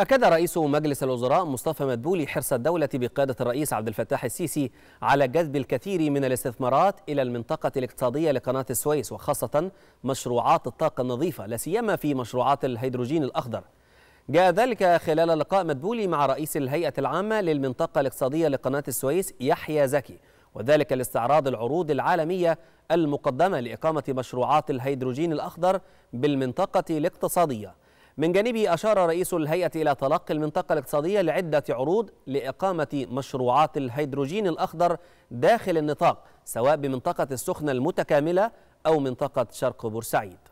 أكد رئيس مجلس الوزراء مصطفى مدبولي حرص الدولة بقيادة الرئيس عبد الفتاح السيسي على جذب الكثير من الاستثمارات إلى المنطقة الاقتصادية لقناة السويس وخاصة مشروعات الطاقة النظيفة لا سيما في مشروعات الهيدروجين الأخضر جاء ذلك خلال لقاء مدبولي مع رئيس الهيئة العامة للمنطقة الاقتصادية لقناة السويس يحيى زكي وذلك لاستعراض العروض العالمية المقدمة لإقامة مشروعات الهيدروجين الأخضر بالمنطقة الاقتصادية من جانبه أشار رئيس الهيئة إلى تلقي المنطقة الاقتصادية لعدة عروض لإقامة مشروعات الهيدروجين الأخضر داخل النطاق سواء بمنطقة السخنة المتكاملة أو منطقة شرق بورسعيد